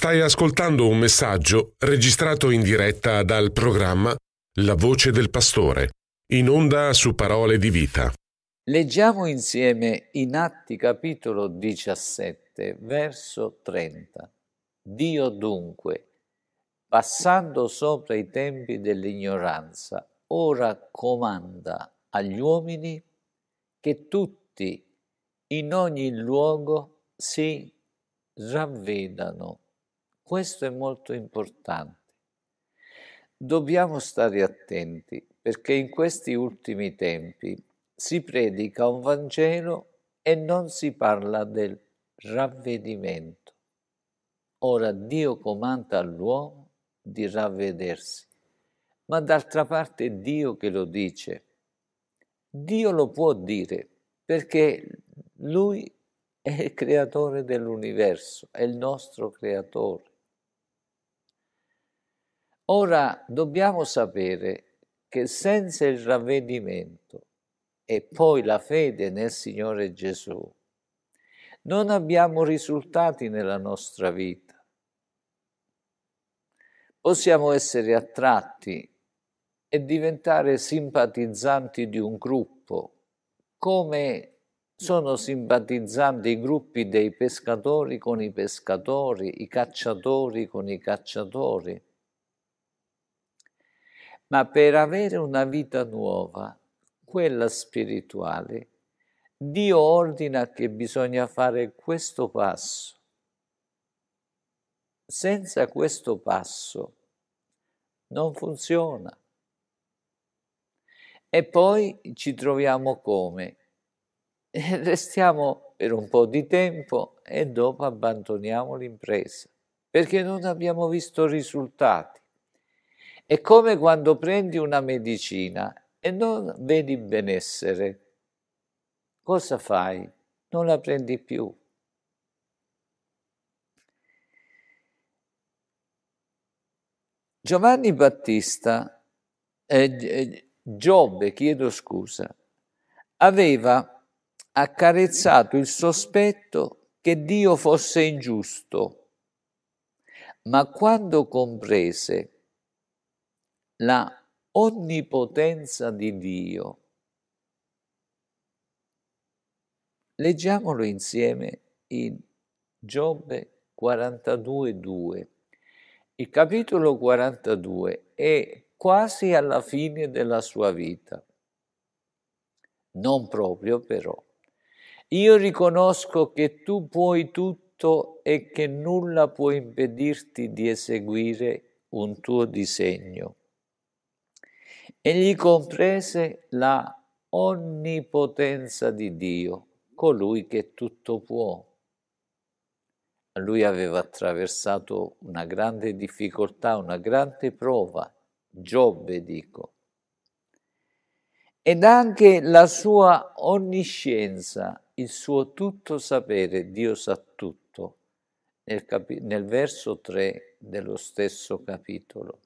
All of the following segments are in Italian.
Stai ascoltando un messaggio registrato in diretta dal programma La voce del pastore, in onda su parole di vita. Leggiamo insieme in Atti capitolo 17, verso 30. Dio dunque, passando sopra i tempi dell'ignoranza, ora comanda agli uomini che tutti in ogni luogo si ravvedano questo è molto importante. Dobbiamo stare attenti perché in questi ultimi tempi si predica un Vangelo e non si parla del ravvedimento. Ora Dio comanda all'uomo di ravvedersi, ma d'altra parte è Dio che lo dice. Dio lo può dire perché Lui è il creatore dell'universo, è il nostro creatore. Ora dobbiamo sapere che senza il ravvedimento e poi la fede nel Signore Gesù non abbiamo risultati nella nostra vita. Possiamo essere attratti e diventare simpatizzanti di un gruppo, come sono simpatizzanti i gruppi dei pescatori con i pescatori, i cacciatori con i cacciatori ma per avere una vita nuova, quella spirituale, Dio ordina che bisogna fare questo passo. Senza questo passo non funziona. E poi ci troviamo come? Restiamo per un po' di tempo e dopo abbandoniamo l'impresa perché non abbiamo visto risultati. È come quando prendi una medicina e non vedi benessere. Cosa fai? Non la prendi più. Giovanni Battista, eh, eh, Giobbe, chiedo scusa, aveva accarezzato il sospetto che Dio fosse ingiusto, ma quando comprese la onnipotenza di Dio. Leggiamolo insieme in Giobbe 42.2. Il capitolo 42 è quasi alla fine della sua vita. Non proprio però. Io riconosco che tu puoi tutto e che nulla può impedirti di eseguire un tuo disegno e gli comprese la onnipotenza di Dio, colui che tutto può. Lui aveva attraversato una grande difficoltà, una grande prova, Giobbe dico. Ed anche la sua onniscienza, il suo tutto sapere, Dio sa tutto, nel, nel verso 3 dello stesso capitolo.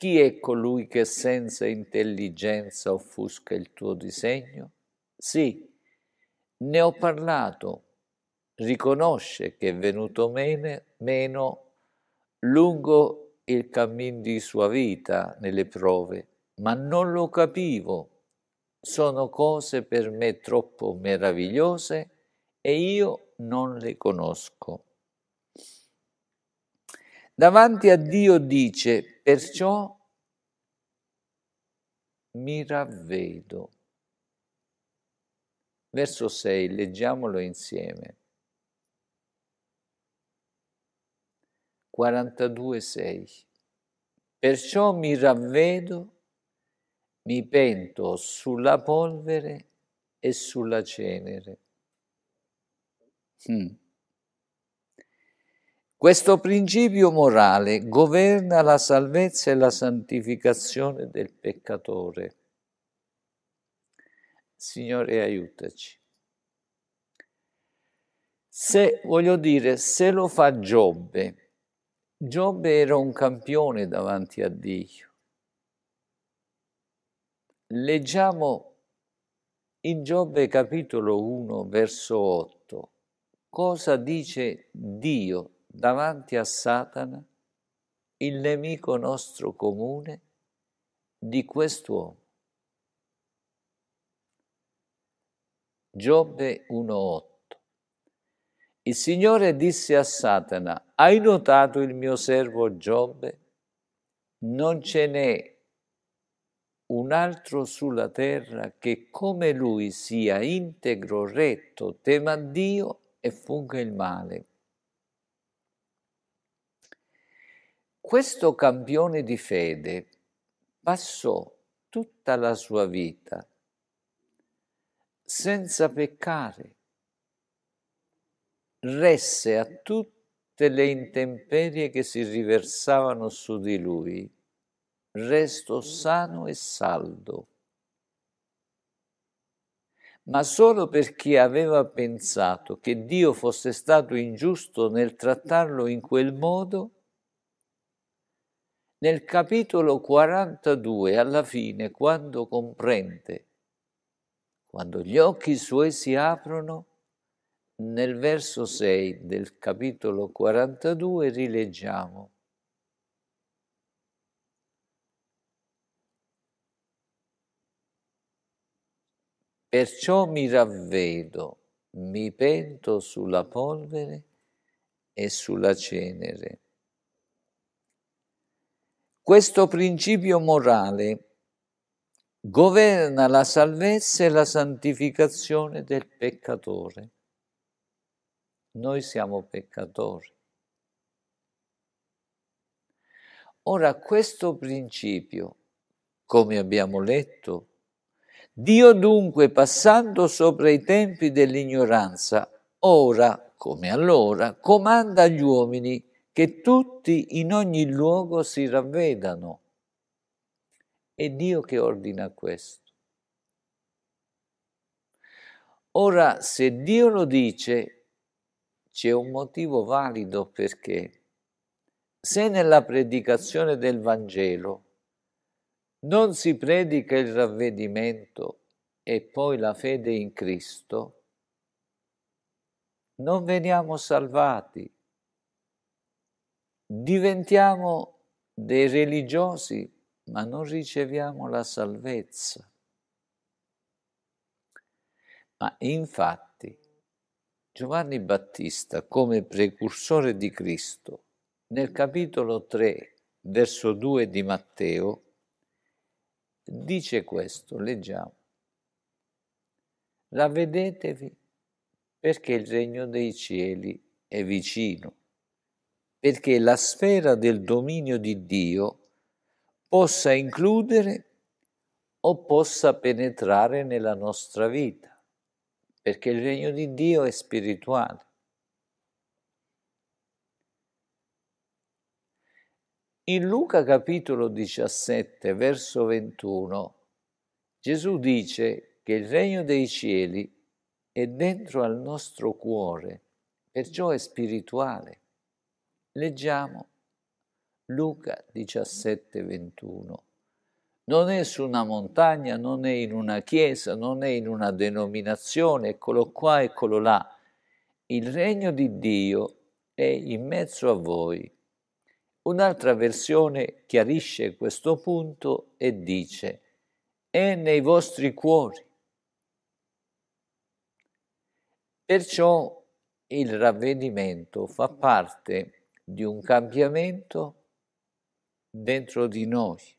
Chi è colui che senza intelligenza offusca il tuo disegno? Sì, ne ho parlato. Riconosce che è venuto meno lungo il cammin di sua vita nelle prove, ma non lo capivo. Sono cose per me troppo meravigliose e io non le conosco. Davanti a Dio dice, Perciò mi ravvedo. Verso 6, leggiamolo insieme. 42,6 Perciò mi ravvedo, mi pento sulla polvere e sulla cenere. Hmm. Questo principio morale governa la salvezza e la santificazione del peccatore. Signore, aiutaci. Se, voglio dire, se lo fa Giobbe, Giobbe era un campione davanti a Dio. Leggiamo in Giobbe capitolo 1, verso 8, cosa dice Dio davanti a Satana il nemico nostro comune di quest'uomo. Giobbe 1.8 Il Signore disse a Satana, hai notato il mio servo Giobbe? Non ce n'è un altro sulla terra che come lui sia integro, retto, tema Dio e funga il male. Questo campione di fede passò tutta la sua vita senza peccare, resse a tutte le intemperie che si riversavano su di lui, resto sano e saldo. Ma solo perché aveva pensato che Dio fosse stato ingiusto nel trattarlo in quel modo, nel capitolo 42, alla fine, quando comprende, quando gli occhi suoi si aprono, nel verso 6 del capitolo 42 rileggiamo. Perciò mi ravvedo, mi pento sulla polvere e sulla cenere. Questo principio morale governa la salvezza e la santificazione del peccatore. Noi siamo peccatori. Ora questo principio, come abbiamo letto, Dio dunque, passando sopra i tempi dell'ignoranza, ora come allora, comanda agli uomini che tutti in ogni luogo si ravvedano. È Dio che ordina questo. Ora, se Dio lo dice, c'è un motivo valido perché se nella predicazione del Vangelo non si predica il ravvedimento e poi la fede in Cristo, non veniamo salvati diventiamo dei religiosi, ma non riceviamo la salvezza. Ma infatti Giovanni Battista, come precursore di Cristo, nel capitolo 3, verso 2 di Matteo, dice questo, leggiamo. Ravvedetevi perché il regno dei cieli è vicino perché la sfera del dominio di Dio possa includere o possa penetrare nella nostra vita, perché il regno di Dio è spirituale. In Luca capitolo 17, verso 21, Gesù dice che il regno dei cieli è dentro al nostro cuore, perciò è spirituale. Leggiamo Luca 17:21. Non è su una montagna, non è in una chiesa, non è in una denominazione, eccolo qua, eccolo là. Il regno di Dio è in mezzo a voi. Un'altra versione chiarisce questo punto e dice, è nei vostri cuori. Perciò il ravvedimento fa parte di un cambiamento dentro di noi.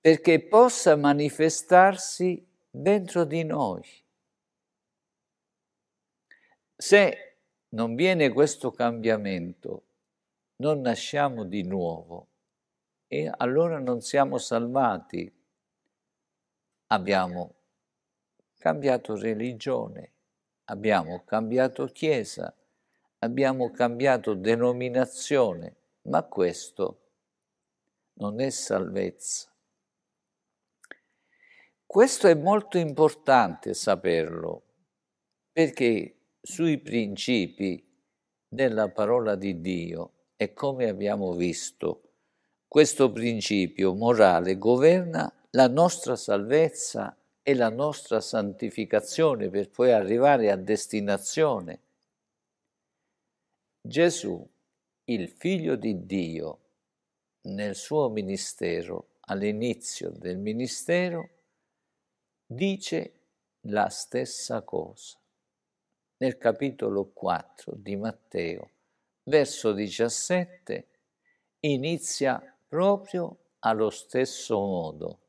Perché possa manifestarsi dentro di noi. Se non viene questo cambiamento, non nasciamo di nuovo e allora non siamo salvati. Abbiamo cambiato religione, abbiamo cambiato chiesa, abbiamo cambiato denominazione, ma questo non è salvezza. Questo è molto importante saperlo, perché sui principi della parola di Dio e come abbiamo visto, questo principio morale governa la nostra salvezza e la nostra santificazione per poi arrivare a destinazione. Gesù, il figlio di Dio, nel suo ministero, all'inizio del ministero, dice la stessa cosa. Nel capitolo 4 di Matteo, verso 17, inizia proprio allo stesso modo.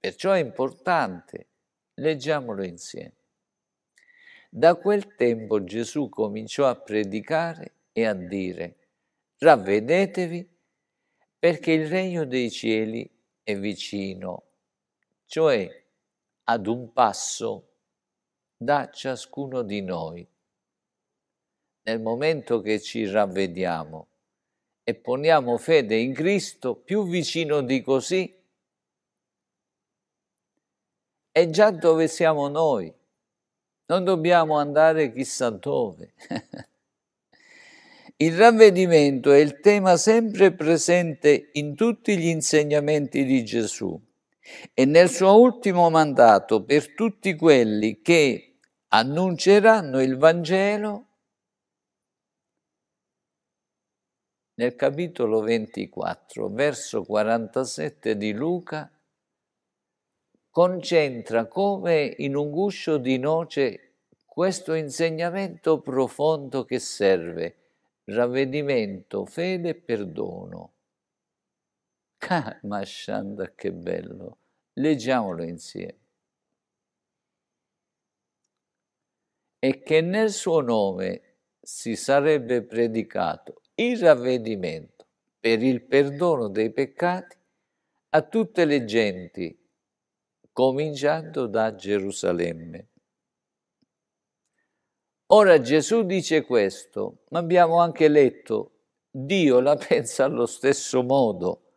Perciò è importante, leggiamolo insieme. Da quel tempo Gesù cominciò a predicare e a dire, ravvedetevi perché il regno dei cieli è vicino, cioè ad un passo da ciascuno di noi. Nel momento che ci ravvediamo e poniamo fede in Cristo, più vicino di così è già dove siamo noi. Non dobbiamo andare chissà dove. Il ravvedimento è il tema sempre presente in tutti gli insegnamenti di Gesù e nel suo ultimo mandato per tutti quelli che annunceranno il Vangelo nel capitolo 24, verso 47 di Luca, concentra come in un guscio di noce questo insegnamento profondo che serve ravvedimento, fede e perdono. Calma, ah, Shanda, che bello! Leggiamolo insieme. E che nel suo nome si sarebbe predicato il ravvedimento per il perdono dei peccati a tutte le genti cominciando da Gerusalemme. Ora Gesù dice questo, ma abbiamo anche letto, Dio la pensa allo stesso modo.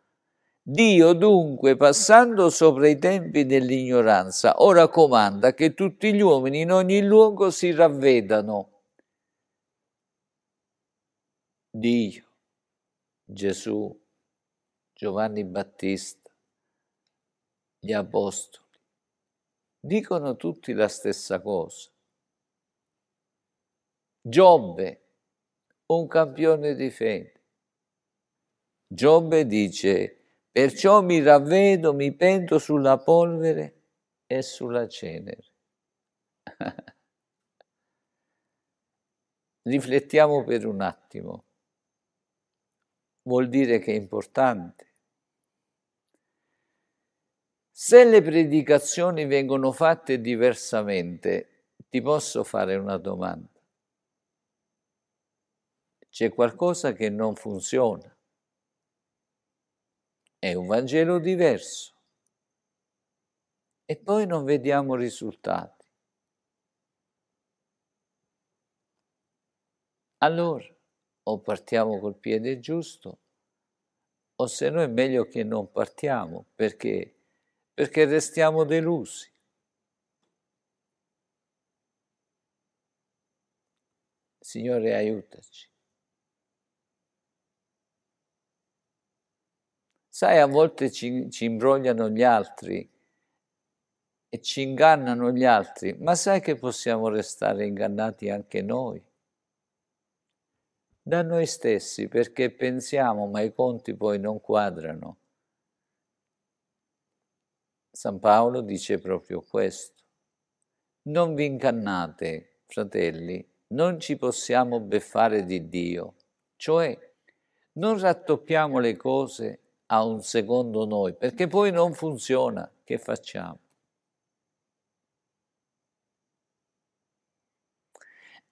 Dio dunque, passando sopra i tempi dell'ignoranza, ora comanda che tutti gli uomini in ogni luogo si ravvedano. Dio, Gesù, Giovanni Battista, gli Apostoli, dicono tutti la stessa cosa. Giobbe, un campione di fede. Giobbe dice, perciò mi ravvedo, mi pento sulla polvere e sulla cenere. Riflettiamo per un attimo. Vuol dire che è importante se le predicazioni vengono fatte diversamente, ti posso fare una domanda. C'è qualcosa che non funziona. È un Vangelo diverso. E poi non vediamo risultati. Allora, o partiamo col piede giusto, o se no è meglio che non partiamo, perché perché restiamo delusi. Signore, aiutaci. Sai, a volte ci, ci imbrogliano gli altri e ci ingannano gli altri, ma sai che possiamo restare ingannati anche noi? Da noi stessi, perché pensiamo, ma i conti poi non quadrano San Paolo dice proprio questo. Non vi ingannate, fratelli, non ci possiamo beffare di Dio, cioè non rattoppiamo le cose a un secondo noi, perché poi non funziona, che facciamo?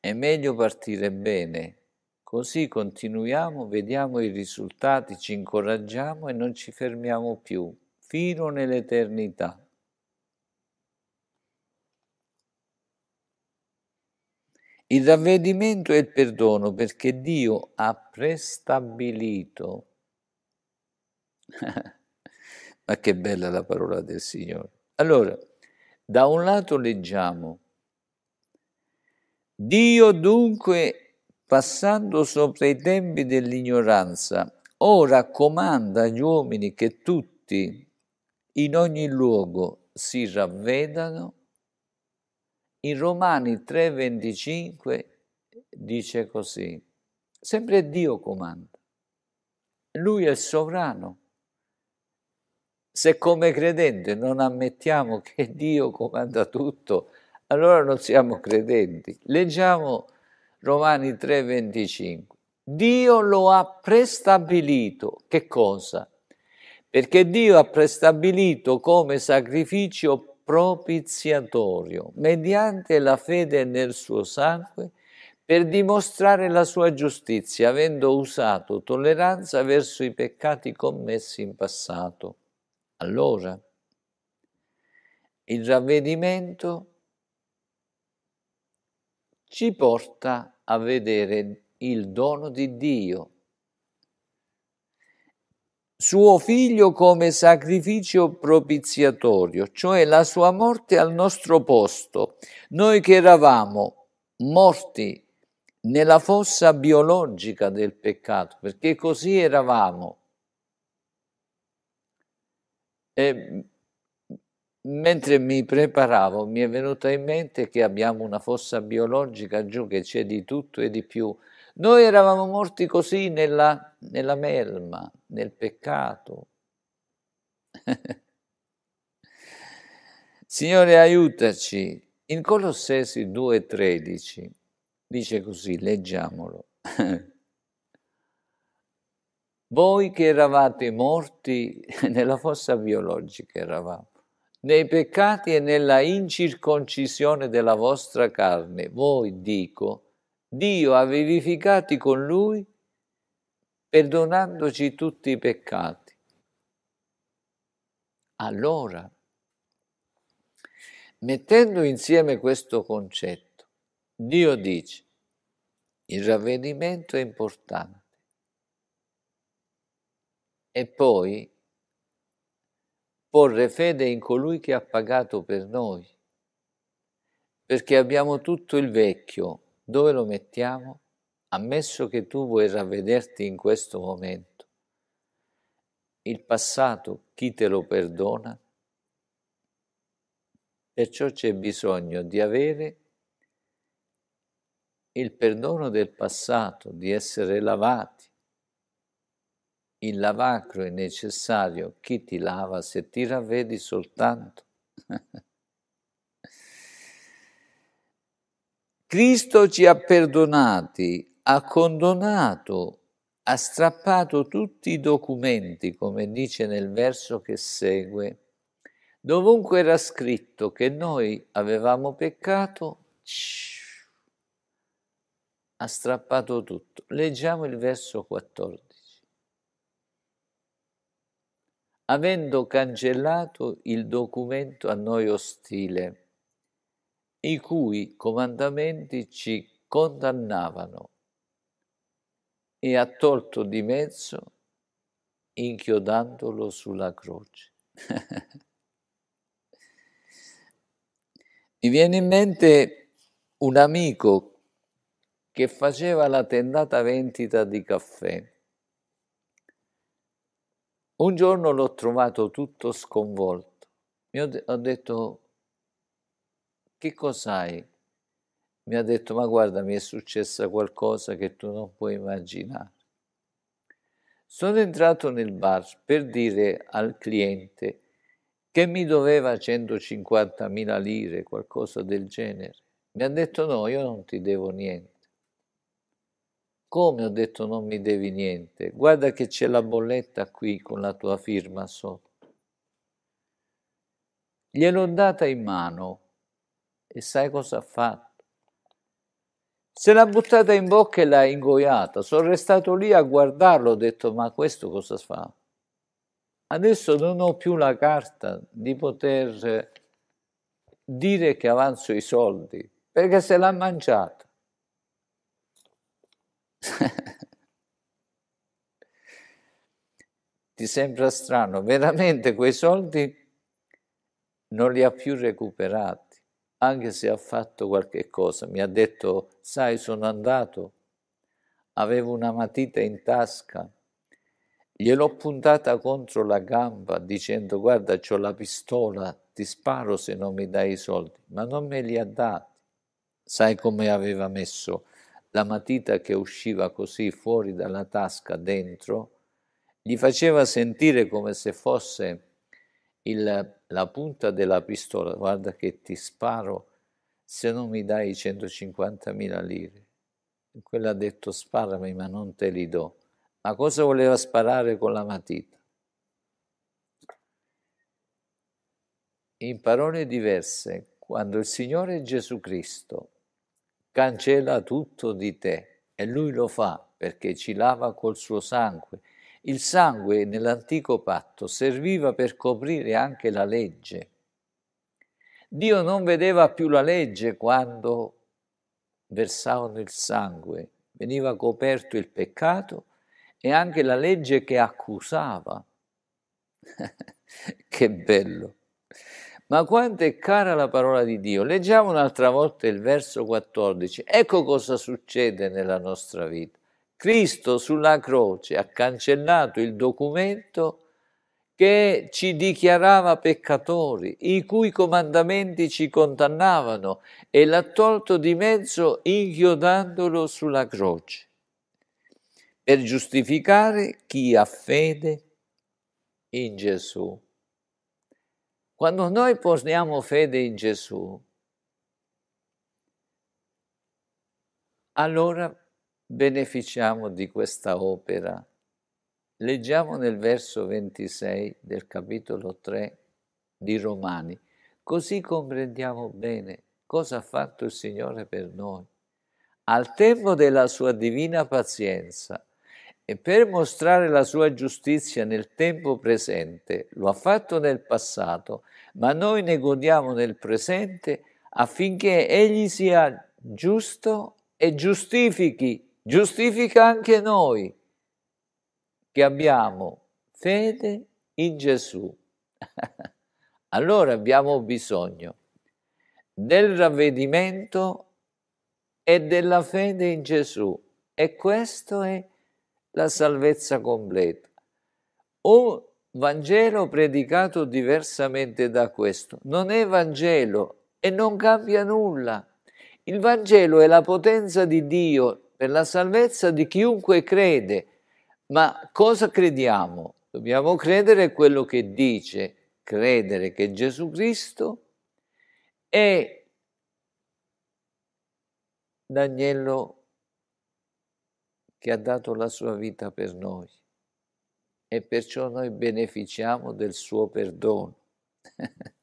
È meglio partire bene, così continuiamo, vediamo i risultati, ci incoraggiamo e non ci fermiamo più fino nell'eternità. Il ravvedimento è il perdono perché Dio ha prestabilito. Ma che bella la parola del Signore. Allora, da un lato leggiamo, Dio dunque, passando sopra i tempi dell'ignoranza, ora comanda agli uomini che tutti, in ogni luogo si ravvedano. In Romani 3:25 dice così, sempre Dio comanda, Lui è il sovrano. Se come credente non ammettiamo che Dio comanda tutto, allora non siamo credenti. Leggiamo Romani 3:25. Dio lo ha prestabilito. Che cosa? perché Dio ha prestabilito come sacrificio propiziatorio, mediante la fede nel suo sangue, per dimostrare la sua giustizia, avendo usato tolleranza verso i peccati commessi in passato. Allora, il ravvedimento ci porta a vedere il dono di Dio suo figlio come sacrificio propiziatorio, cioè la sua morte al nostro posto, noi che eravamo morti nella fossa biologica del peccato, perché così eravamo. E mentre mi preparavo mi è venuto in mente che abbiamo una fossa biologica giù che c'è di tutto e di più, noi eravamo morti così nella, nella melma, nel peccato. Signore, aiutaci. In Colossesi 2,13 dice così, leggiamolo. Voi che eravate morti, nella fossa biologica eravamo, nei peccati e nella incirconcisione della vostra carne, voi dico, Dio ha vivificati con lui perdonandoci tutti i peccati. Allora, mettendo insieme questo concetto, Dio dice, il ravvedimento è importante. E poi porre fede in colui che ha pagato per noi, perché abbiamo tutto il vecchio dove lo mettiamo? Ammesso che tu vuoi ravvederti in questo momento. Il passato, chi te lo perdona? Perciò c'è bisogno di avere il perdono del passato, di essere lavati. Il lavacro è necessario, chi ti lava se ti ravvedi soltanto? Cristo ci ha perdonati, ha condonato, ha strappato tutti i documenti, come dice nel verso che segue. Dovunque era scritto che noi avevamo peccato, ha strappato tutto. Leggiamo il verso 14. Avendo cancellato il documento a noi ostile, i cui comandamenti ci condannavano e ha tolto di mezzo inchiodandolo sulla croce. Mi viene in mente un amico che faceva la tendata vendita di caffè. Un giorno l'ho trovato tutto sconvolto. Mi ho, de- ho detto, che cos'hai? Mi ha detto, ma guarda, mi è successa qualcosa che tu non puoi immaginare. Sono entrato nel bar per dire al cliente che mi doveva 150.000 lire, qualcosa del genere. Mi ha detto no, io non ti devo niente. Come ho detto non mi devi niente? Guarda che c'è la bolletta qui con la tua firma sotto. Gliel'ho data in mano e sai cosa ha fatto? Se l'ha buttata in bocca e l'ha ingoiata. Sono restato lì a guardarlo, ho detto ma questo cosa fa? Adesso non ho più la carta di poter dire che avanzo i soldi, perché se l'ha mangiata. Ti sembra strano, veramente quei soldi non li ha più recuperati anche se ha fatto qualche cosa. Mi ha detto, sai, sono andato, avevo una matita in tasca, gliel'ho puntata contro la gamba dicendo, guarda, ho la pistola, ti sparo se non mi dai i soldi, ma non me li ha dati. Sai come aveva messo la matita che usciva così fuori dalla tasca dentro? Gli faceva sentire come se fosse il, la punta della pistola, guarda che ti sparo se non mi dai 150.000 lire. Quella ha detto sparami ma non te li do. Ma cosa voleva sparare con la matita? In parole diverse, quando il Signore Gesù Cristo cancella tutto di te e Lui lo fa perché ci lava col suo sangue, il sangue nell'antico patto serviva per coprire anche la legge. Dio non vedeva più la legge quando versavano il sangue, veniva coperto il peccato e anche la legge che accusava. che bello! Ma quanto è cara la parola di Dio. Leggiamo un'altra volta il verso 14. Ecco cosa succede nella nostra vita. Cristo sulla croce ha cancellato il documento che ci dichiarava peccatori, i cui comandamenti ci condannavano e l'ha tolto di mezzo inchiodandolo sulla croce, per giustificare chi ha fede in Gesù. Quando noi poniamo fede in Gesù, allora beneficiamo di questa opera. Leggiamo nel verso 26 del capitolo 3 di Romani, così comprendiamo bene cosa ha fatto il Signore per noi. Al tempo della sua divina pazienza e per mostrare la sua giustizia nel tempo presente, lo ha fatto nel passato, ma noi ne godiamo nel presente affinché egli sia giusto e giustifichi giustifica anche noi che abbiamo fede in Gesù. allora abbiamo bisogno del ravvedimento e della fede in Gesù e questa è la salvezza completa. Un Vangelo predicato diversamente da questo non è Vangelo e non cambia nulla. Il Vangelo è la potenza di Dio per la salvezza di chiunque crede. Ma cosa crediamo? Dobbiamo credere quello che dice, credere che Gesù Cristo è l'agnello che ha dato la sua vita per noi e perciò noi beneficiamo del suo perdono.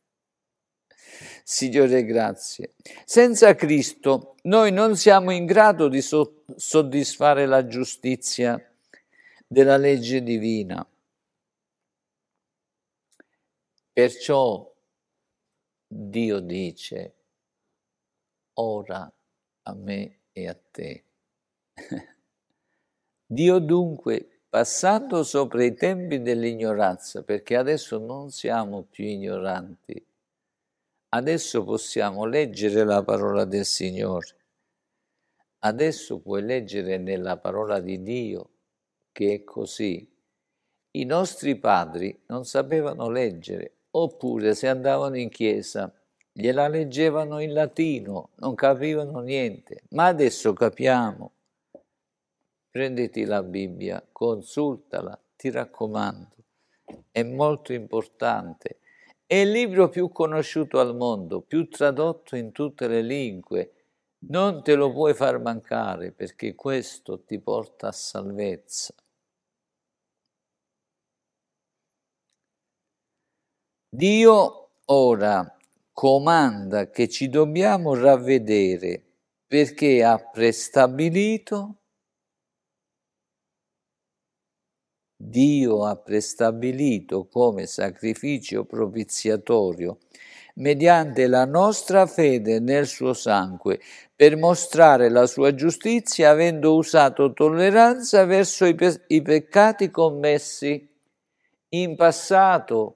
Signore, grazie. Senza Cristo noi non siamo in grado di so- soddisfare la giustizia della legge divina. Perciò Dio dice, ora a me e a te. Dio dunque, passato sopra i tempi dell'ignoranza, perché adesso non siamo più ignoranti, Adesso possiamo leggere la parola del Signore. Adesso puoi leggere nella parola di Dio che è così. I nostri padri non sapevano leggere, oppure se andavano in chiesa gliela leggevano in latino, non capivano niente, ma adesso capiamo. Prenditi la Bibbia, consultala, ti raccomando, è molto importante è il libro più conosciuto al mondo, più tradotto in tutte le lingue. Non te lo puoi far mancare perché questo ti porta a salvezza. Dio ora comanda che ci dobbiamo ravvedere perché ha prestabilito Dio ha prestabilito come sacrificio propiziatorio mediante la nostra fede nel suo sangue, per mostrare la sua giustizia avendo usato tolleranza verso i, pe- i, peccati commessi in passato.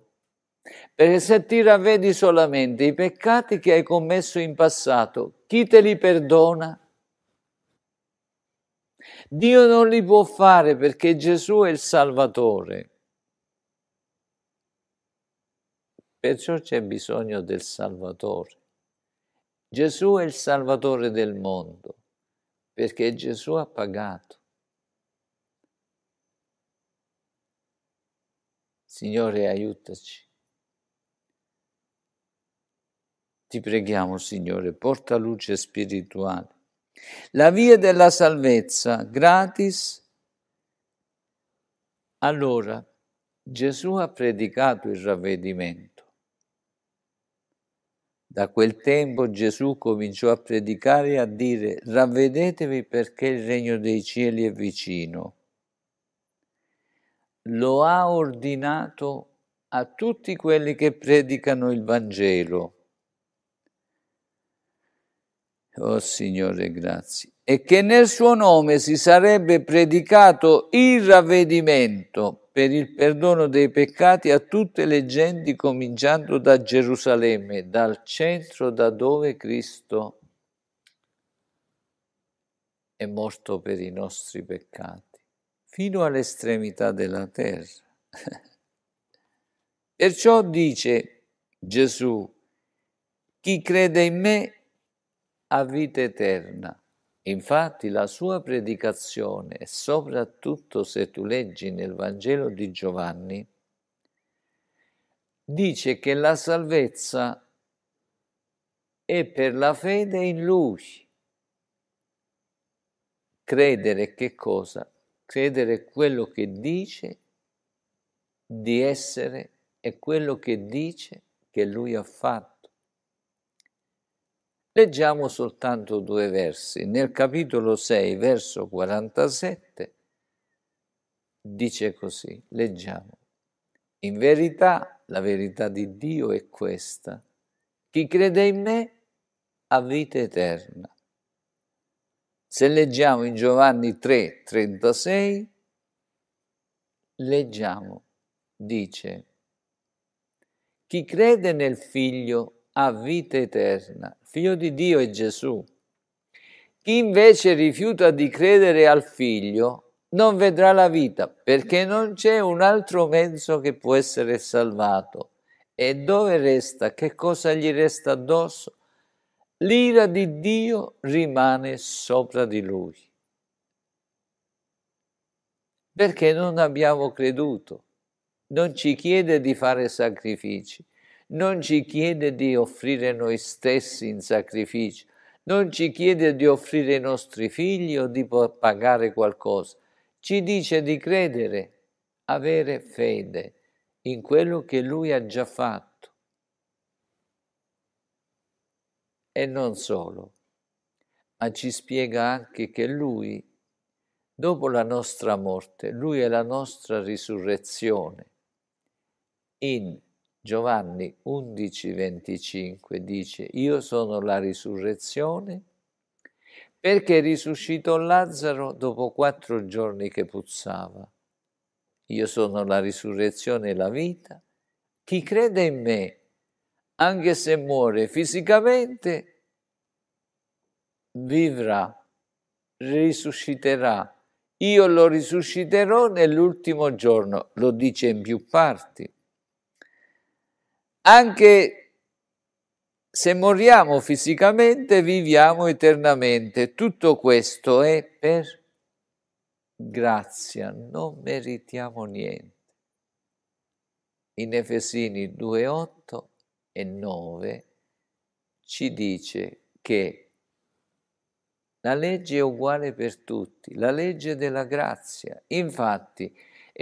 Perché se ti ravvedi solamente i peccati che hai commesso in passato, chi te li perdona? Dio non li può fare perché Gesù è il Salvatore. Perciò c'è bisogno del Salvatore. Gesù è il Salvatore del mondo perché Gesù ha pagato. Signore, aiutaci. Ti preghiamo, Signore, porta luce spirituale la via della salvezza gratis. Allora, Gesù ha predicato il ravvedimento. Da quel tempo Gesù cominciò a predicare e a dire ravvedetevi perché il regno dei cieli è vicino. Lo ha ordinato a tutti quelli che predicano il Vangelo. Oh Signore, grazie. E che nel suo nome si sarebbe predicato il ravvedimento per il perdono dei peccati a tutte le genti, cominciando da Gerusalemme, dal centro da dove Cristo è morto per i nostri peccati, fino all'estremità della terra. Perciò dice Gesù, chi crede in me a vita eterna. Infatti la sua predicazione, soprattutto se tu leggi nel Vangelo di Giovanni, dice che la salvezza è per la fede in lui. Credere che cosa? Credere quello che dice di essere e quello che dice che lui ha fatto. Leggiamo soltanto due versi. Nel capitolo 6, verso 47, dice così, leggiamo. In verità, la verità di Dio è questa. Chi crede in me ha vita eterna. Se leggiamo in Giovanni 3, 36, leggiamo, dice, chi crede nel figlio ha vita eterna Figlio di Dio è Gesù. Chi invece rifiuta di credere al figlio non vedrà la vita perché non c'è un altro mezzo che può essere salvato. E dove resta? Che cosa gli resta addosso? L'ira di Dio rimane sopra di lui. Perché non abbiamo creduto. Non ci chiede di fare sacrifici, non ci chiede di offrire noi stessi in sacrificio, non ci chiede di offrire i nostri figli o di pagare qualcosa, ci dice di credere, avere fede in quello che lui ha già fatto. E non solo, ma ci spiega anche che lui, dopo la nostra morte, lui è la nostra risurrezione. In Giovanni 11:25 dice, io sono la risurrezione perché risuscitò Lazzaro dopo quattro giorni che puzzava. Io sono la risurrezione e la vita. Chi crede in me, anche se muore fisicamente, vivrà, risusciterà. Io lo risusciterò nell'ultimo giorno, lo dice in più parti anche se moriamo fisicamente, viviamo eternamente. Tutto questo è per grazia, non meritiamo niente. In Efesini 2, 8 e 9 ci dice che la legge è uguale per tutti, la legge della grazia. Infatti,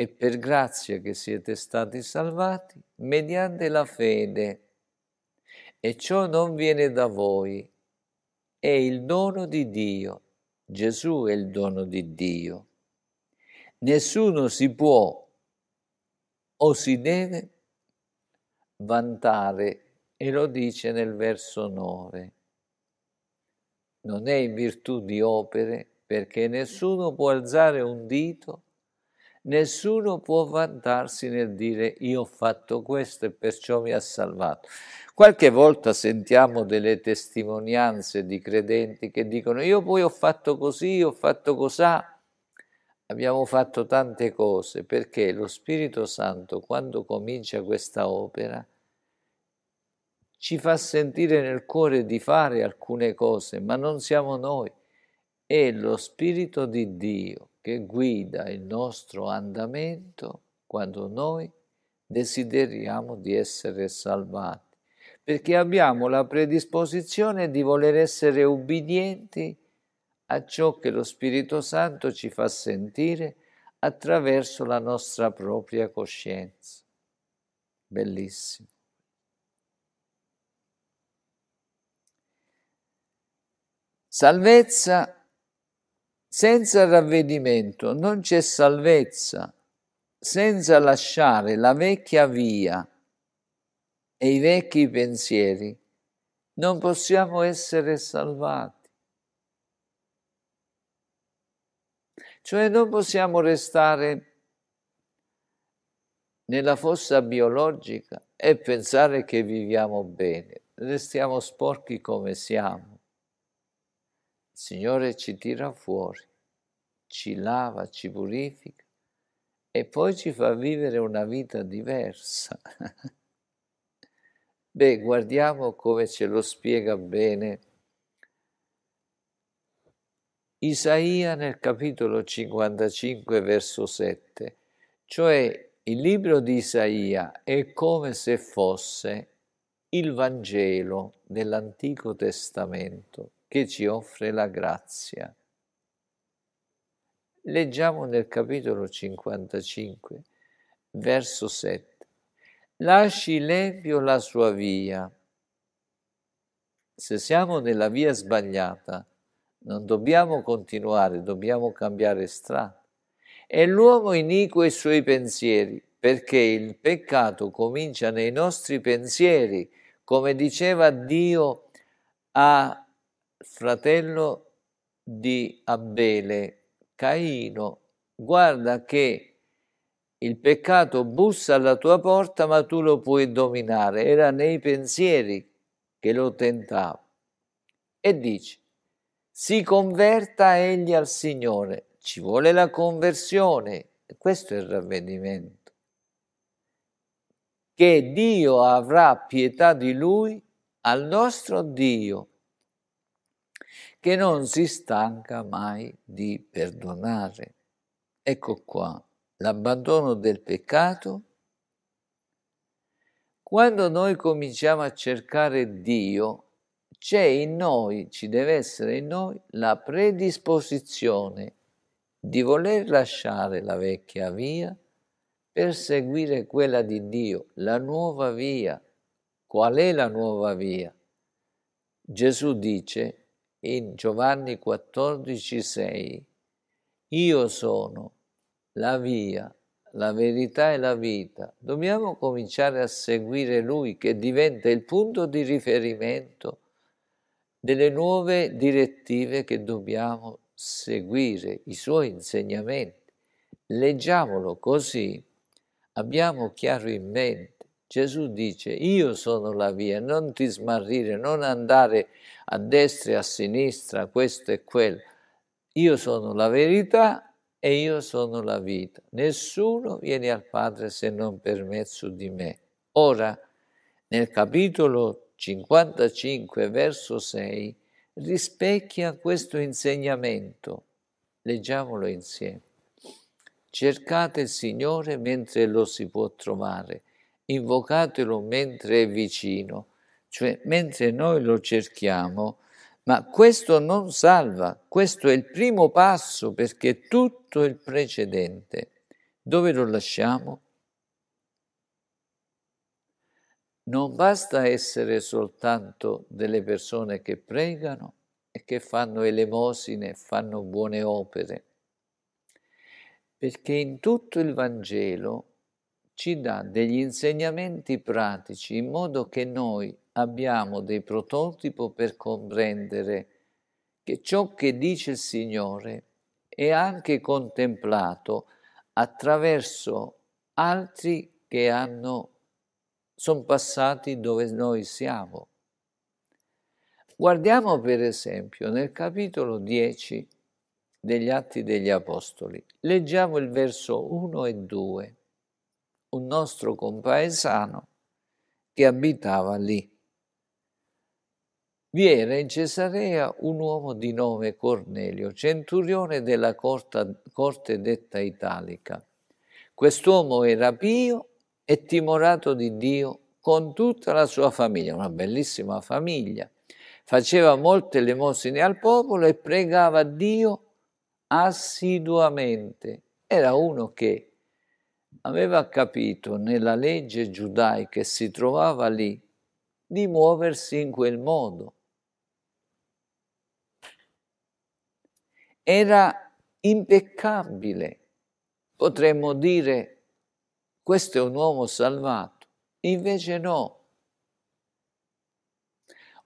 e per grazia che siete stati salvati mediante la fede. E ciò non viene da voi, è il dono di Dio. Gesù è il dono di Dio. Nessuno si può o si deve vantare, e lo dice nel verso 9. Non è in virtù di opere, perché nessuno può alzare un dito nessuno può vantarsi nel dire io ho fatto questo e perciò mi ha salvato. Qualche volta sentiamo delle testimonianze di credenti che dicono io poi ho fatto così, ho fatto cos'ha. Abbiamo fatto tante cose perché lo Spirito Santo quando comincia questa opera ci fa sentire nel cuore di fare alcune cose, ma non siamo noi, è lo Spirito di Dio che guida il nostro andamento quando noi desideriamo di essere salvati, perché abbiamo la predisposizione di voler essere ubbidienti a ciò che lo Spirito Santo ci fa sentire attraverso la nostra propria coscienza. Bellissimo. Salvezza senza ravvedimento non c'è salvezza, senza lasciare la vecchia via e i vecchi pensieri, non possiamo essere salvati. Cioè non possiamo restare nella fossa biologica e pensare che viviamo bene, restiamo sporchi come siamo. Signore ci tira fuori, ci lava, ci purifica e poi ci fa vivere una vita diversa. Beh, guardiamo come ce lo spiega bene Isaia nel capitolo 55 verso 7, cioè il libro di Isaia è come se fosse il Vangelo dell'Antico Testamento che ci offre la grazia. Leggiamo nel capitolo 55, verso 7. Lasci l'empio la sua via. Se siamo nella via sbagliata, non dobbiamo continuare, dobbiamo cambiare strada. E l'uomo iniquo i suoi pensieri, perché il peccato comincia nei nostri pensieri, come diceva Dio a fratello di Abele, Caino, guarda che il peccato bussa alla tua porta ma tu lo puoi dominare. Era nei pensieri che lo tentava. E dice, si converta egli al Signore. Ci vuole la conversione. Questo è il ravvedimento. Che Dio avrà pietà di lui al nostro Dio che non si stanca mai di perdonare. Ecco qua l'abbandono del peccato. Quando noi cominciamo a cercare Dio, c'è in noi, ci deve essere in noi la predisposizione di voler lasciare la vecchia via per seguire quella di Dio, la nuova via. Qual è la nuova via? Gesù dice in Giovanni 14, 6, io sono la via, la verità e la vita. Dobbiamo cominciare a seguire Lui che diventa il punto di riferimento delle nuove direttive che dobbiamo seguire, i Suoi insegnamenti. Leggiamolo così, abbiamo chiaro in mente. Gesù dice, io sono la via, non ti smarrire, non andare a destra e a sinistra, questo e quello. Io sono la verità e io sono la vita. Nessuno viene al Padre se non per mezzo di me. Ora, nel capitolo 55, verso 6, rispecchia questo insegnamento. Leggiamolo insieme. Cercate il Signore mentre lo si può trovare, invocatelo mentre è vicino cioè mentre noi lo cerchiamo, ma questo non salva, questo è il primo passo perché tutto il precedente, dove lo lasciamo? Non basta essere soltanto delle persone che pregano e che fanno elemosine, fanno buone opere, perché in tutto il Vangelo ci dà degli insegnamenti pratici in modo che noi abbiamo dei prototipo per comprendere che ciò che dice il Signore è anche contemplato attraverso altri che hanno sono passati dove noi siamo. Guardiamo per esempio nel capitolo 10 degli Atti degli Apostoli. Leggiamo il verso 1 e 2. Un nostro compaesano che abitava lì vi era in Cesarea un uomo di nome Cornelio, centurione della corte, corte detta italica. Quest'uomo era pio e timorato di Dio con tutta la sua famiglia, una bellissima famiglia. Faceva molte elemosine al popolo e pregava Dio assiduamente. Era uno che aveva capito nella legge giudaica e si trovava lì di muoversi in quel modo era impeccabile. Potremmo dire, questo è un uomo salvato. Invece no.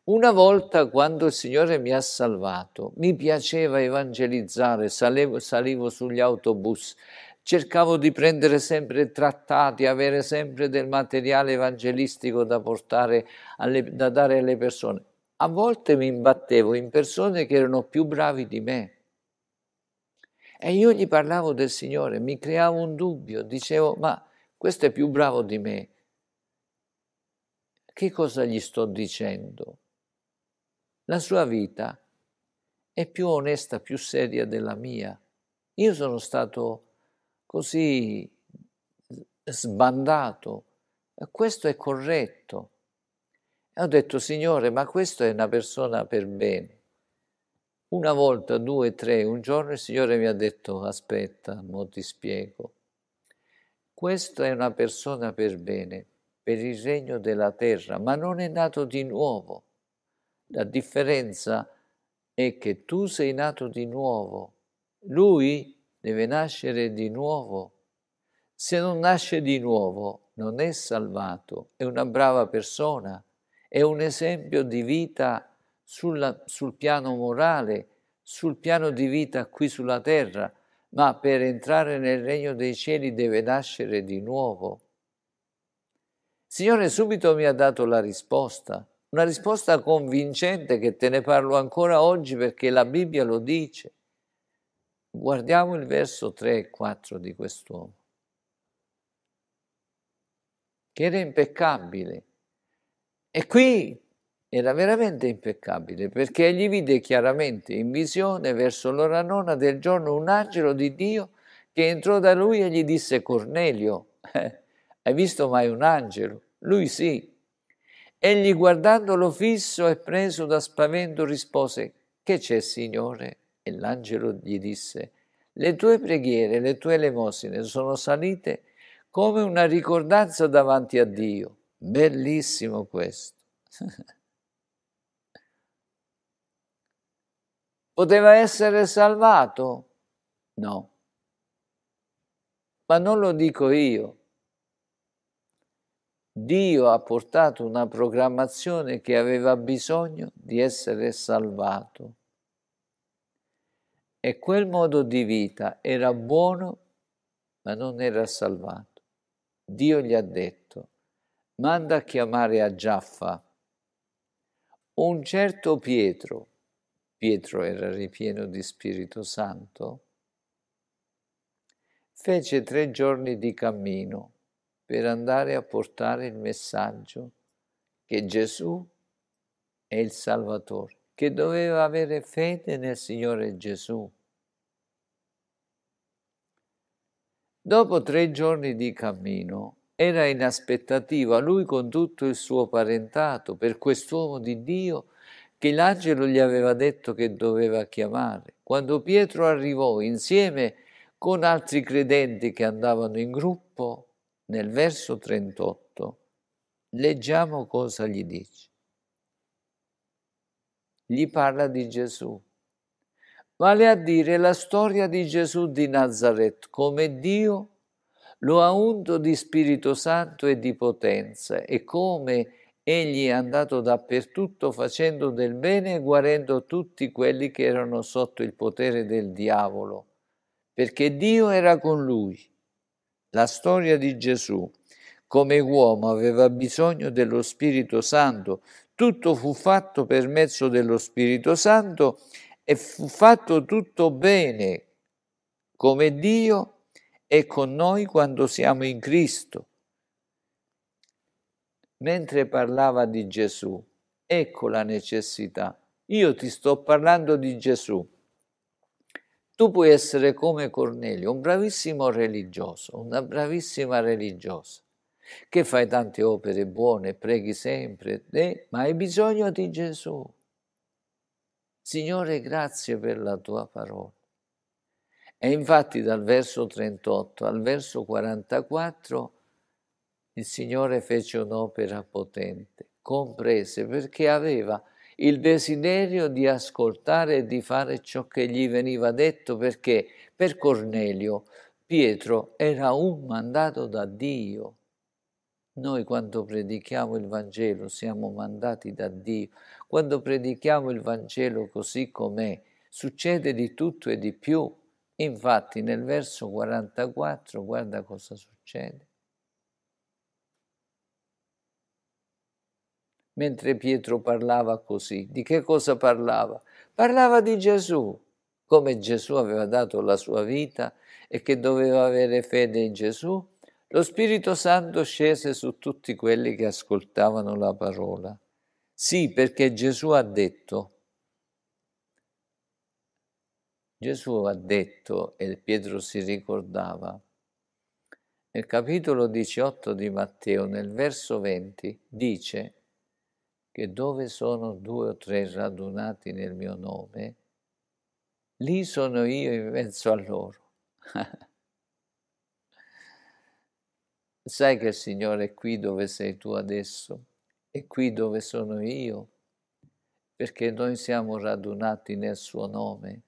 Una volta quando il Signore mi ha salvato, mi piaceva evangelizzare, salivo, salivo, sugli autobus, cercavo di prendere sempre trattati, avere sempre del materiale evangelistico da portare, alle, da dare alle persone. A volte mi imbattevo in persone che erano più bravi di me. E io gli parlavo del Signore, mi creavo un dubbio, dicevo, ma questo è più bravo di me. Che cosa gli sto dicendo? La sua vita è più onesta, più seria della mia. Io sono stato così sbandato. Questo è corretto. E ho detto, Signore, ma questa è una persona per bene. Una volta, due, tre, un giorno il Signore mi ha detto, aspetta, mo ti spiego. Questa è una persona per bene, per il regno della terra, ma non è nato di nuovo. La differenza è che tu sei nato di nuovo, lui deve nascere di nuovo. Se non nasce di nuovo, non è salvato, è una brava persona, è un esempio di vita sulla, sul piano morale, sul piano di vita qui sulla terra, ma per entrare nel regno dei cieli deve nascere di nuovo. Signore subito mi ha dato la risposta, una risposta convincente che te ne parlo ancora oggi perché la Bibbia lo dice. Guardiamo il verso 3 e 4 di quest'uomo, che era impeccabile. E qui era veramente impeccabile perché egli vide chiaramente in visione verso l'ora nona del giorno un angelo di Dio che entrò da lui e gli disse Cornelio, eh, hai visto mai un angelo? Lui sì. Egli guardandolo fisso e preso da spavento rispose Che c'è, Signore? E l'angelo gli disse Le tue preghiere, le tue elemosine sono salite come una ricordanza davanti a Dio. Bellissimo questo. Poteva essere salvato? No. Ma non lo dico io. Dio ha portato una programmazione che aveva bisogno di essere salvato. E quel modo di vita era buono, ma non era salvato. Dio gli ha detto, manda a chiamare a Giaffa un certo Pietro, Pietro era ripieno di Spirito Santo, fece tre giorni di cammino per andare a portare il messaggio che Gesù è il Salvatore, che doveva avere fede nel Signore Gesù. Dopo tre giorni di cammino era in aspettativa lui con tutto il suo parentato per quest'uomo di Dio che l'angelo gli aveva detto che doveva chiamare. Quando Pietro arrivò insieme con altri credenti che andavano in gruppo, nel verso 38, leggiamo cosa gli dice. Gli parla di Gesù, vale a dire la storia di Gesù di Nazareth, come Dio lo ha unto di Spirito Santo e di potenza e come Egli è andato dappertutto facendo del bene e guarendo tutti quelli che erano sotto il potere del diavolo, perché Dio era con lui. La storia di Gesù, come uomo, aveva bisogno dello Spirito Santo. Tutto fu fatto per mezzo dello Spirito Santo e fu fatto tutto bene, come Dio è con noi quando siamo in Cristo mentre parlava di Gesù. Ecco la necessità. Io ti sto parlando di Gesù. Tu puoi essere come Cornelio, un bravissimo religioso, una bravissima religiosa, che fai tante opere buone, preghi sempre, eh? ma hai bisogno di Gesù. Signore, grazie per la tua parola. E infatti dal verso 38 al verso 44 il Signore fece un'opera potente, comprese perché aveva il desiderio di ascoltare e di fare ciò che gli veniva detto perché per Cornelio Pietro era un mandato da Dio. Noi quando predichiamo il Vangelo siamo mandati da Dio. Quando predichiamo il Vangelo così com'è, succede di tutto e di più. Infatti nel verso 44 guarda cosa succede. mentre Pietro parlava così. Di che cosa parlava? Parlava di Gesù, come Gesù aveva dato la sua vita e che doveva avere fede in Gesù. Lo Spirito Santo scese su tutti quelli che ascoltavano la parola. Sì, perché Gesù ha detto, Gesù ha detto, e Pietro si ricordava, nel capitolo 18 di Matteo, nel verso 20, dice, che dove sono due o tre radunati nel mio nome, lì sono io in mezzo a loro. Sai che il Signore è qui dove sei tu adesso, è qui dove sono io, perché noi siamo radunati nel suo nome.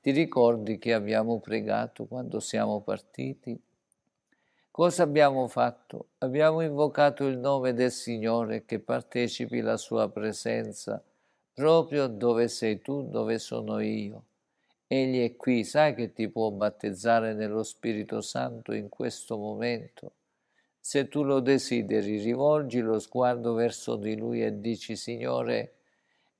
Ti ricordi che abbiamo pregato quando siamo partiti? Cosa abbiamo fatto? Abbiamo invocato il nome del Signore che partecipi la sua presenza proprio dove sei tu, dove sono io. Egli è qui, sai che ti può battezzare nello Spirito Santo in questo momento. Se tu lo desideri, rivolgi lo sguardo verso di lui e dici, Signore,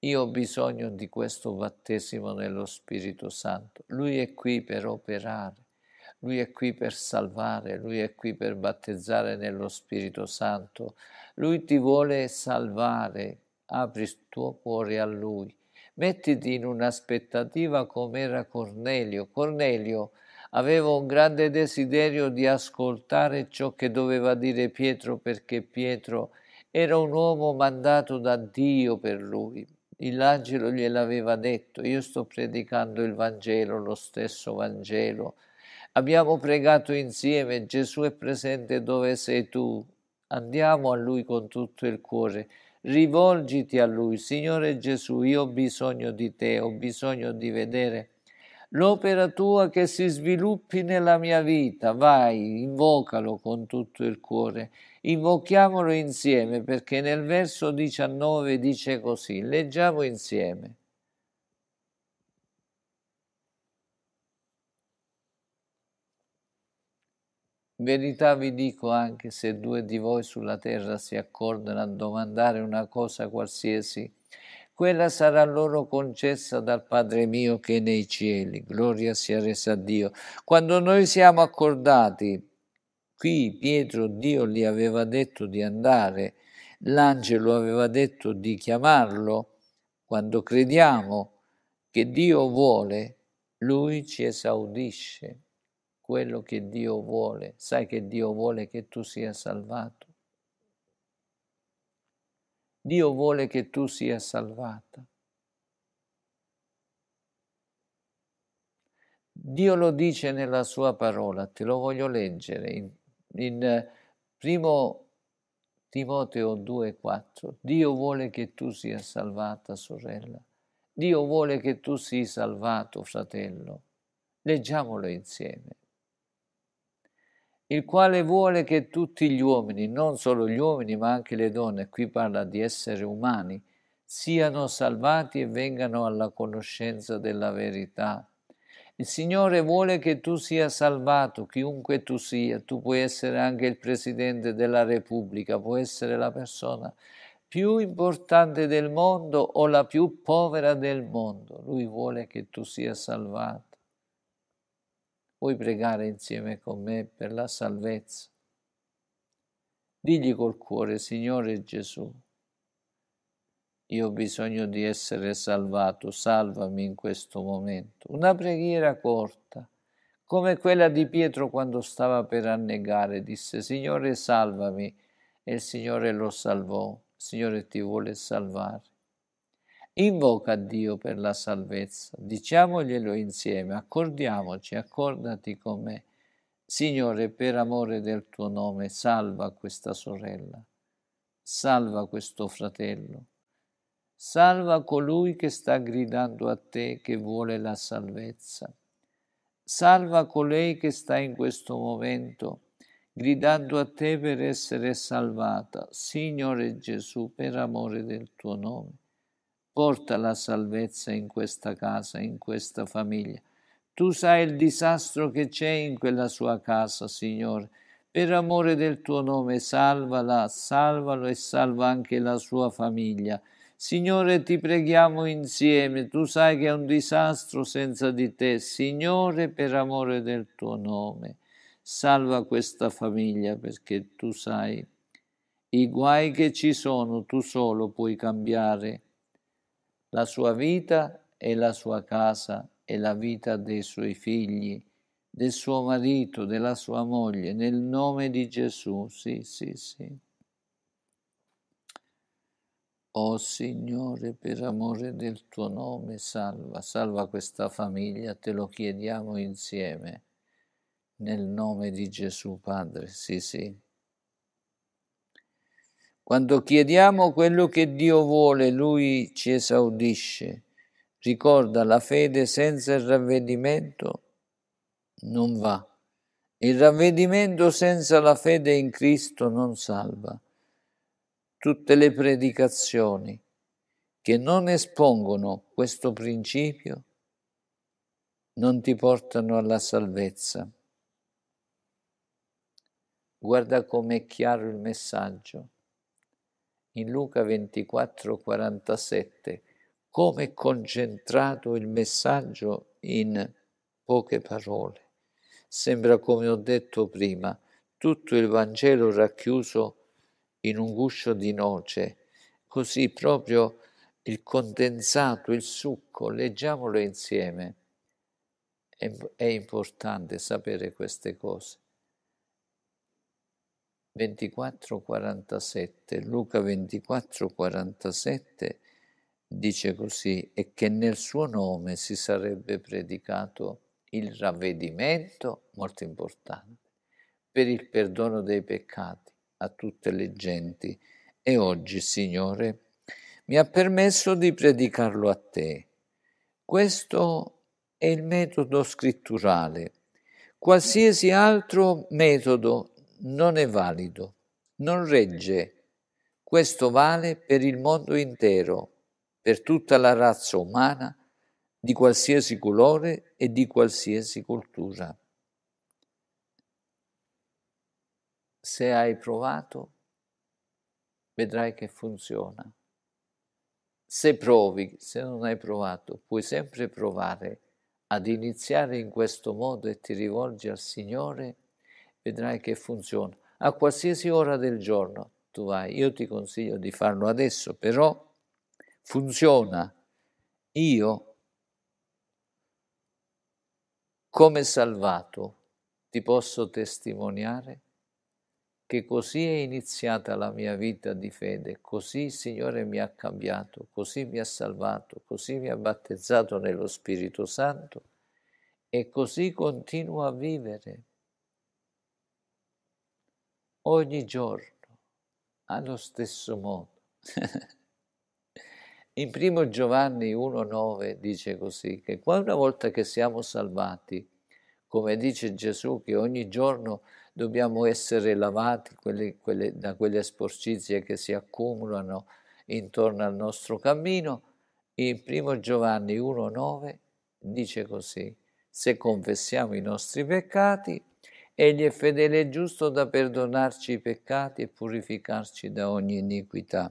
io ho bisogno di questo battesimo nello Spirito Santo. Lui è qui per operare. Lui è qui per salvare, Lui è qui per battezzare nello Spirito Santo. Lui ti vuole salvare, apri il tuo cuore a Lui. Mettiti in un'aspettativa come era Cornelio. Cornelio aveva un grande desiderio di ascoltare ciò che doveva dire Pietro perché Pietro era un uomo mandato da Dio per lui. L'angelo gliel'aveva detto, io sto predicando il Vangelo, lo stesso Vangelo, Abbiamo pregato insieme, Gesù è presente dove sei tu. Andiamo a Lui con tutto il cuore. Rivolgiti a Lui, Signore Gesù, io ho bisogno di te, ho bisogno di vedere l'opera tua che si sviluppi nella mia vita. Vai, invocalo con tutto il cuore. Invochiamolo insieme perché nel verso 19 dice così, leggiamo insieme. Verità vi dico anche se due di voi sulla terra si accordano a domandare una cosa qualsiasi, quella sarà loro concessa dal Padre mio che è nei cieli. Gloria sia resa a Dio. Quando noi siamo accordati, qui Pietro Dio gli aveva detto di andare, l'angelo aveva detto di chiamarlo, quando crediamo che Dio vuole, lui ci esaudisce quello che Dio vuole, sai che Dio vuole che tu sia salvato. Dio vuole che tu sia salvata. Dio lo dice nella sua parola, te lo voglio leggere in, in eh, primo Timoteo 2,4. Dio vuole che tu sia salvata, sorella. Dio vuole che tu sia salvato, fratello. Leggiamolo insieme il quale vuole che tutti gli uomini, non solo gli uomini ma anche le donne, qui parla di esseri umani, siano salvati e vengano alla conoscenza della verità. Il Signore vuole che tu sia salvato, chiunque tu sia, tu puoi essere anche il Presidente della Repubblica, puoi essere la persona più importante del mondo o la più povera del mondo. Lui vuole che tu sia salvato. Vuoi pregare insieme con me per la salvezza? Digli col cuore, Signore Gesù, io ho bisogno di essere salvato, salvami in questo momento. Una preghiera corta, come quella di Pietro quando stava per annegare, disse, Signore salvami, e il Signore lo salvò, il Signore ti vuole salvare. Invoca Dio per la salvezza, diciamoglielo insieme, accordiamoci, accordati con me. Signore, per amore del tuo nome, salva questa sorella, salva questo fratello, salva colui che sta gridando a te che vuole la salvezza, salva colei che sta in questo momento gridando a te per essere salvata. Signore Gesù, per amore del tuo nome porta la salvezza in questa casa, in questa famiglia. Tu sai il disastro che c'è in quella sua casa, Signore. Per amore del tuo nome, salvala, salvalo e salva anche la sua famiglia. Signore, ti preghiamo insieme, tu sai che è un disastro senza di te. Signore, per amore del tuo nome, salva questa famiglia perché tu sai i guai che ci sono, tu solo puoi cambiare la sua vita e la sua casa e la vita dei suoi figli, del suo marito, della sua moglie, nel nome di Gesù. Sì, sì, sì. O oh Signore, per amore del tuo nome, salva, salva questa famiglia, te lo chiediamo insieme. Nel nome di Gesù Padre, sì, sì. Quando chiediamo quello che Dio vuole, Lui ci esaudisce. Ricorda, la fede senza il ravvedimento non va. Il ravvedimento senza la fede in Cristo non salva. Tutte le predicazioni che non espongono questo principio non ti portano alla salvezza. Guarda com'è chiaro il messaggio in Luca 24, 47, come è concentrato il messaggio in poche parole. Sembra come ho detto prima, tutto il Vangelo racchiuso in un guscio di noce, così proprio il condensato, il succo, leggiamolo insieme. È, è importante sapere queste cose. 24:47, Luca 24:47 dice così, e che nel suo nome si sarebbe predicato il ravvedimento, molto importante, per il perdono dei peccati a tutte le genti. E oggi, Signore, mi ha permesso di predicarlo a te. Questo è il metodo scritturale. Qualsiasi altro metodo non è valido, non regge. Questo vale per il mondo intero, per tutta la razza umana, di qualsiasi colore e di qualsiasi cultura. Se hai provato, vedrai che funziona. Se provi, se non hai provato, puoi sempre provare ad iniziare in questo modo e ti rivolgi al Signore vedrai che funziona. A qualsiasi ora del giorno tu vai, io ti consiglio di farlo adesso, però funziona. Io, come salvato, ti posso testimoniare che così è iniziata la mia vita di fede, così il Signore mi ha cambiato, così mi ha salvato, così mi ha battezzato nello Spirito Santo e così continuo a vivere ogni giorno, allo stesso modo. In primo Giovanni 1,9 dice così, che una volta che siamo salvati, come dice Gesù, che ogni giorno dobbiamo essere lavati quelle, quelle, da quelle sporcizie che si accumulano intorno al nostro cammino, in primo Giovanni 1,9 dice così, se confessiamo i nostri peccati, Egli è fedele e giusto da perdonarci i peccati e purificarci da ogni iniquità.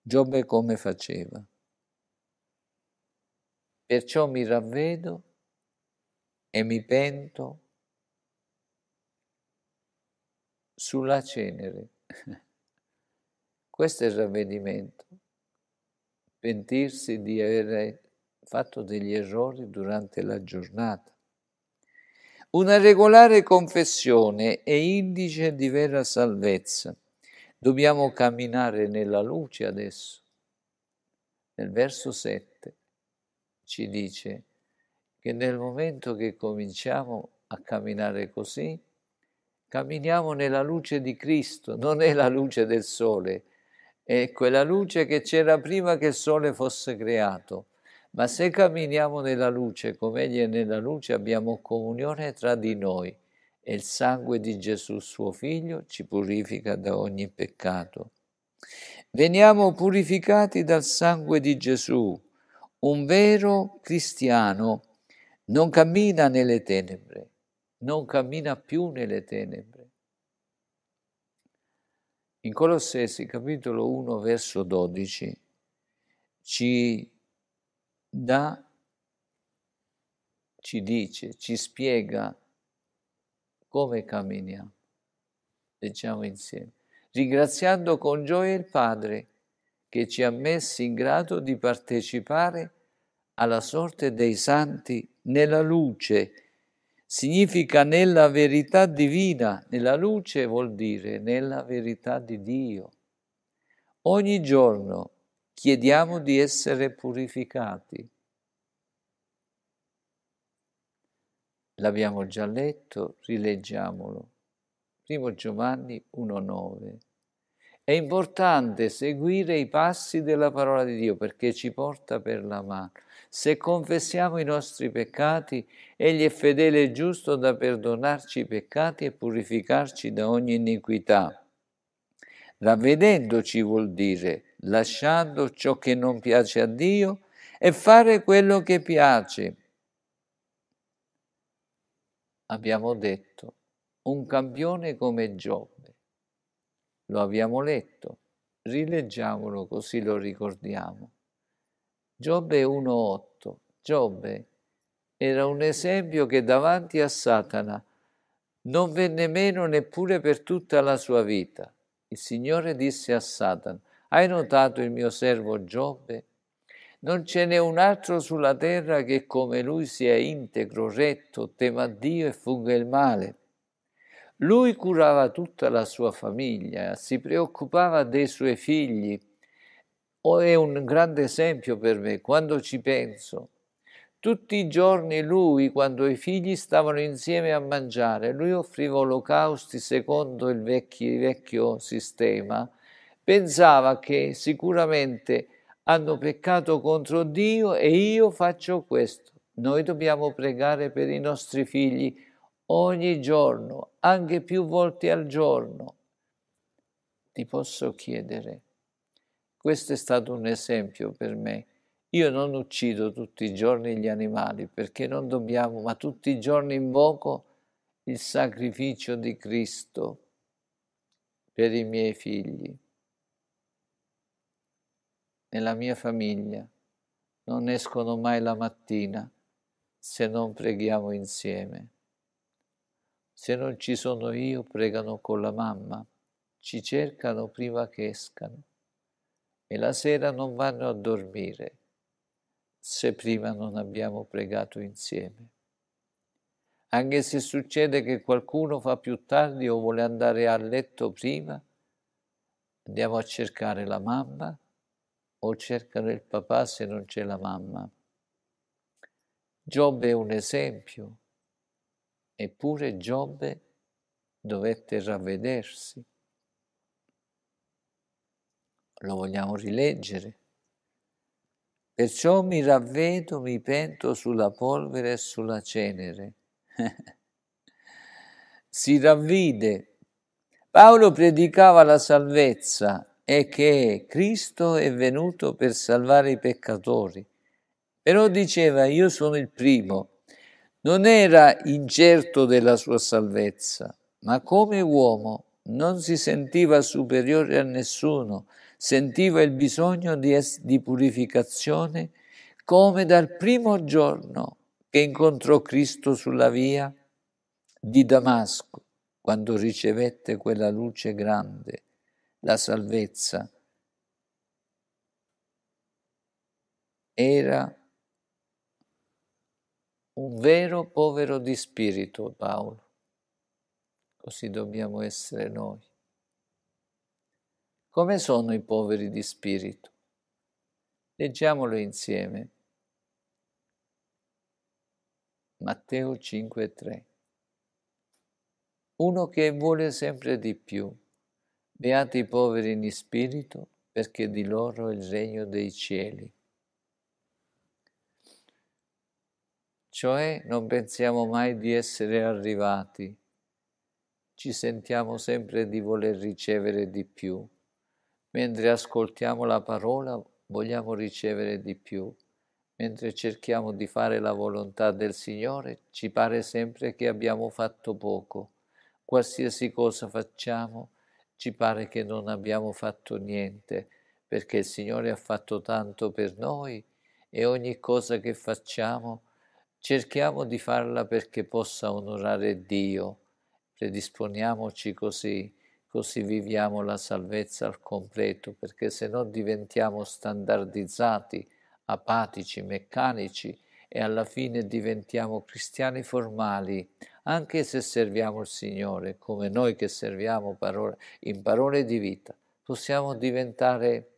Giobbe come faceva. Perciò mi ravvedo e mi pento sulla cenere. Questo è il ravvedimento pentirsi di aver fatto degli errori durante la giornata. Una regolare confessione è indice di vera salvezza. Dobbiamo camminare nella luce adesso. Nel verso 7 ci dice che nel momento che cominciamo a camminare così, camminiamo nella luce di Cristo, non è la luce del sole, Ecco, è quella luce che c'era prima che il sole fosse creato. Ma se camminiamo nella luce, come egli è nella luce, abbiamo comunione tra di noi e il sangue di Gesù suo Figlio ci purifica da ogni peccato. Veniamo purificati dal sangue di Gesù. Un vero cristiano non cammina nelle tenebre, non cammina più nelle tenebre in Colossesi capitolo 1 verso 12 ci dà, ci dice, ci spiega come camminiamo. Leggiamo insieme. Ringraziando con gioia il Padre che ci ha messi in grado di partecipare alla sorte dei santi nella luce significa nella verità divina, nella luce vuol dire nella verità di Dio. Ogni giorno chiediamo di essere purificati. L'abbiamo già letto, rileggiamolo. 1 Giovanni 1.9. È importante seguire i passi della parola di Dio perché ci porta per la mano se confessiamo i nostri peccati, Egli è fedele e giusto da perdonarci i peccati e purificarci da ogni iniquità. Ravvedendoci vuol dire lasciando ciò che non piace a Dio e fare quello che piace. Abbiamo detto, un campione come Giobbe. Lo abbiamo letto, rileggiamolo così lo ricordiamo. Giobbe 1.8. Giobbe era un esempio che davanti a Satana non venne meno neppure per tutta la sua vita. Il Signore disse a Satana, hai notato il mio servo Giobbe? Non ce n'è un altro sulla terra che come lui sia integro, retto, tema Dio e funga il male. Lui curava tutta la sua famiglia, si preoccupava dei suoi figli, è un grande esempio per me quando ci penso. Tutti i giorni lui, quando i figli stavano insieme a mangiare, lui offriva olocausti secondo il vecchio, vecchio sistema, pensava che sicuramente hanno peccato contro Dio e io faccio questo. Noi dobbiamo pregare per i nostri figli ogni giorno, anche più volte al giorno. Ti posso chiedere questo è stato un esempio per me. Io non uccido tutti i giorni gli animali perché non dobbiamo, ma tutti i giorni invoco il sacrificio di Cristo per i miei figli, nella mia famiglia. Non escono mai la mattina se non preghiamo insieme. Se non ci sono io, pregano con la mamma, ci cercano prima che escano e la sera non vanno a dormire se prima non abbiamo pregato insieme. Anche se succede che qualcuno fa più tardi o vuole andare a letto prima, andiamo a cercare la mamma o cercano il papà se non c'è la mamma. Giobbe è un esempio, eppure Giobbe dovette ravvedersi lo vogliamo rileggere. Perciò mi ravvedo, mi pento sulla polvere e sulla cenere. si ravvide. Paolo predicava la salvezza e che Cristo è venuto per salvare i peccatori. Però diceva io sono il primo. Non era incerto della sua salvezza, ma come uomo non si sentiva superiore a nessuno, sentiva il bisogno di, es- di purificazione come dal primo giorno che incontrò Cristo sulla via di Damasco, quando ricevette quella luce grande, la salvezza. Era un vero povero di spirito, Paolo. Così dobbiamo essere noi. Come sono i poveri di spirito? Leggiamolo insieme. Matteo 5:3 Uno che vuole sempre di più. Beati i poveri in spirito, perché di loro è il regno dei cieli. Cioè non pensiamo mai di essere arrivati, ci sentiamo sempre di voler ricevere di più. Mentre ascoltiamo la parola vogliamo ricevere di più. Mentre cerchiamo di fare la volontà del Signore ci pare sempre che abbiamo fatto poco. Qualsiasi cosa facciamo ci pare che non abbiamo fatto niente perché il Signore ha fatto tanto per noi e ogni cosa che facciamo cerchiamo di farla perché possa onorare Dio. Predisponiamoci così così viviamo la salvezza al completo, perché se no diventiamo standardizzati, apatici, meccanici e alla fine diventiamo cristiani formali, anche se serviamo il Signore, come noi che serviamo parole, in parole di vita, possiamo diventare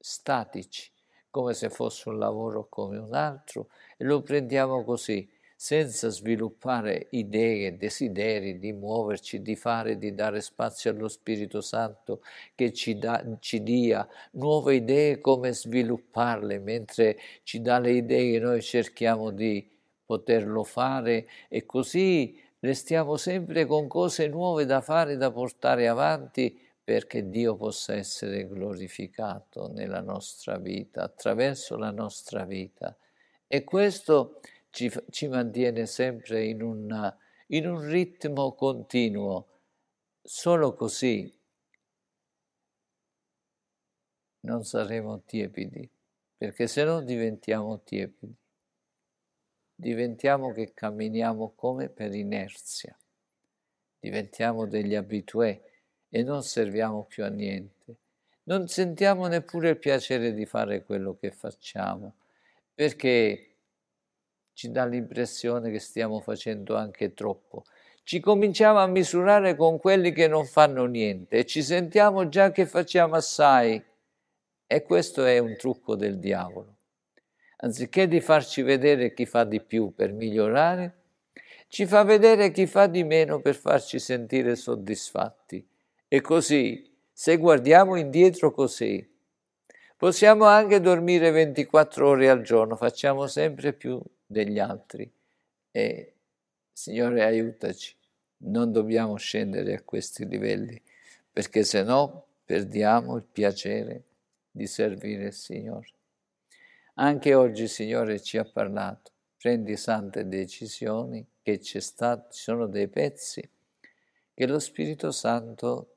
statici, come se fosse un lavoro come un altro, e lo prendiamo così, senza sviluppare idee, desideri di muoverci, di fare, di dare spazio allo Spirito Santo che ci, da, ci dia nuove idee, come svilupparle, mentre ci dà le idee noi cerchiamo di poterlo fare e così restiamo sempre con cose nuove da fare, da portare avanti perché Dio possa essere glorificato nella nostra vita, attraverso la nostra vita. E questo è ci, ci mantiene sempre in, una, in un ritmo continuo. Solo così non saremo tiepidi, perché se no diventiamo tiepidi, diventiamo che camminiamo come per inerzia, diventiamo degli abitué e non serviamo più a niente. Non sentiamo neppure il piacere di fare quello che facciamo, perché ci dà l'impressione che stiamo facendo anche troppo. Ci cominciamo a misurare con quelli che non fanno niente e ci sentiamo già che facciamo assai. E questo è un trucco del diavolo. Anziché di farci vedere chi fa di più per migliorare, ci fa vedere chi fa di meno per farci sentire soddisfatti. E così, se guardiamo indietro così, possiamo anche dormire 24 ore al giorno, facciamo sempre più degli altri e Signore aiutaci, non dobbiamo scendere a questi livelli perché se no perdiamo il piacere di servire il Signore. Anche oggi Signore ci ha parlato, prendi sante decisioni che ci sono dei pezzi che lo Spirito Santo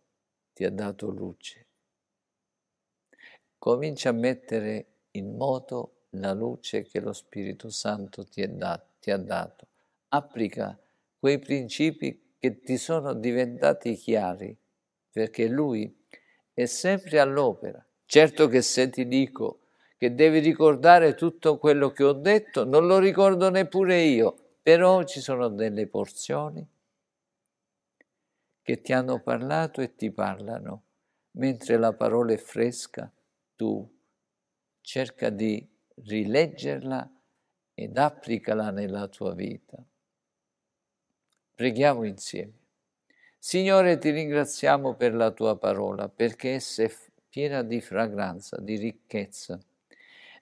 ti ha dato luce. Comincia a mettere in moto la luce che lo Spirito Santo ti, dat- ti ha dato. Applica quei principi che ti sono diventati chiari, perché Lui è sempre all'opera. Certo che se ti dico che devi ricordare tutto quello che ho detto, non lo ricordo neppure io, però ci sono delle porzioni che ti hanno parlato e ti parlano, mentre la parola è fresca, tu cerca di rileggerla ed applicala nella tua vita. Preghiamo insieme. Signore, ti ringraziamo per la tua parola, perché essa è piena di fragranza, di ricchezza,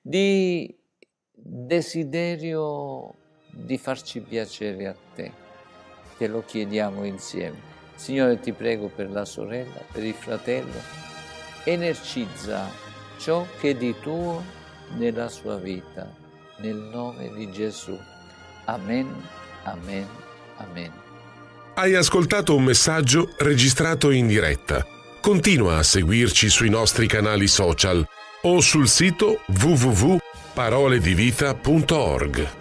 di desiderio di farci piacere a te. Te lo chiediamo insieme. Signore, ti prego per la sorella, per il fratello, energizza ciò che di tuo nella sua vita, nel nome di Gesù. Amen, amen, amen. Hai ascoltato un messaggio registrato in diretta. Continua a seguirci sui nostri canali social o sul sito www.paroledivita.org.